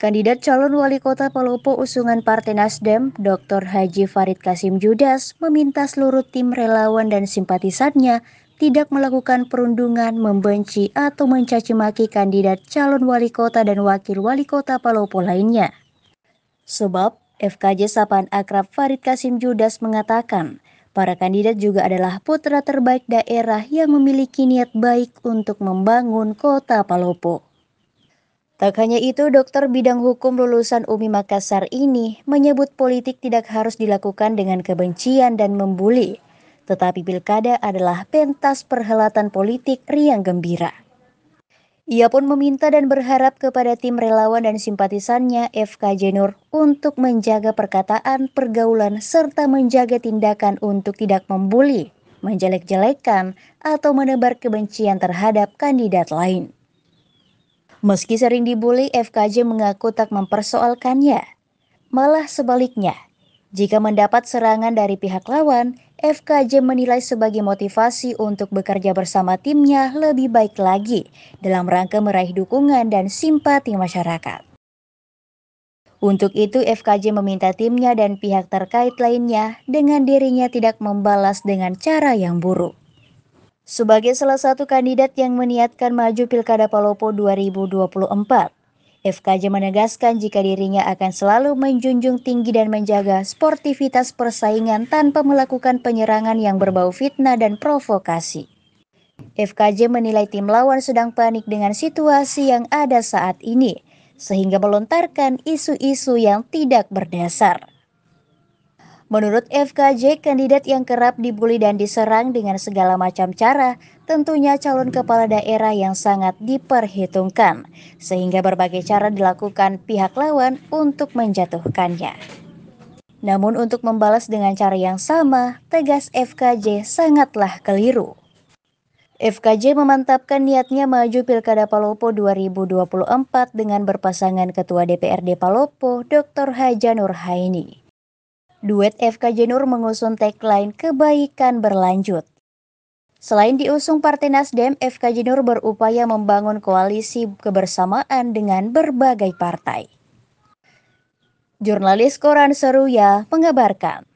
Kandidat calon wali kota Palopo usungan Partai Nasdem, Dr. Haji Farid Kasim Judas, meminta seluruh tim relawan dan simpatisannya tidak melakukan perundungan, membenci, atau mencaci maki kandidat calon wali kota dan wakil wali kota Palopo lainnya. Sebab, FKJ Sapan Akrab Farid Kasim Judas mengatakan, para kandidat juga adalah putra terbaik daerah yang memiliki niat baik untuk membangun kota Palopo. Tak hanya itu, dokter bidang hukum lulusan UMI Makassar ini menyebut politik tidak harus dilakukan dengan kebencian dan membuli, tetapi pilkada adalah pentas perhelatan politik riang gembira. Ia pun meminta dan berharap kepada tim relawan dan simpatisannya FK Nur untuk menjaga perkataan, pergaulan, serta menjaga tindakan untuk tidak membuli, menjelek-jelekan, atau menebar kebencian terhadap kandidat lain. Meski sering dibully, FKJ mengaku tak mempersoalkannya. Malah sebaliknya, jika mendapat serangan dari pihak lawan, FKJ menilai sebagai motivasi untuk bekerja bersama timnya lebih baik lagi dalam rangka meraih dukungan dan simpati masyarakat. Untuk itu, FKJ meminta timnya dan pihak terkait lainnya dengan dirinya tidak membalas dengan cara yang buruk sebagai salah satu kandidat yang meniatkan maju Pilkada Palopo 2024. FKJ menegaskan jika dirinya akan selalu menjunjung tinggi dan menjaga sportivitas persaingan tanpa melakukan penyerangan yang berbau fitnah dan provokasi. FKJ menilai tim lawan sedang panik dengan situasi yang ada saat ini, sehingga melontarkan isu-isu yang tidak berdasar. Menurut FKJ, kandidat yang kerap dibully dan diserang dengan segala macam cara tentunya calon kepala daerah yang sangat diperhitungkan, sehingga berbagai cara dilakukan pihak lawan untuk menjatuhkannya. Namun untuk membalas dengan cara yang sama, tegas FKJ sangatlah keliru. FKJ memantapkan niatnya maju Pilkada Palopo 2024 dengan berpasangan Ketua DPRD Palopo, Dr. Haja Haini duet FK Jenur mengusung tagline kebaikan berlanjut. Selain diusung Partai Nasdem, FK Jenur berupaya membangun koalisi kebersamaan dengan berbagai partai. Jurnalis Koran Seruya mengabarkan.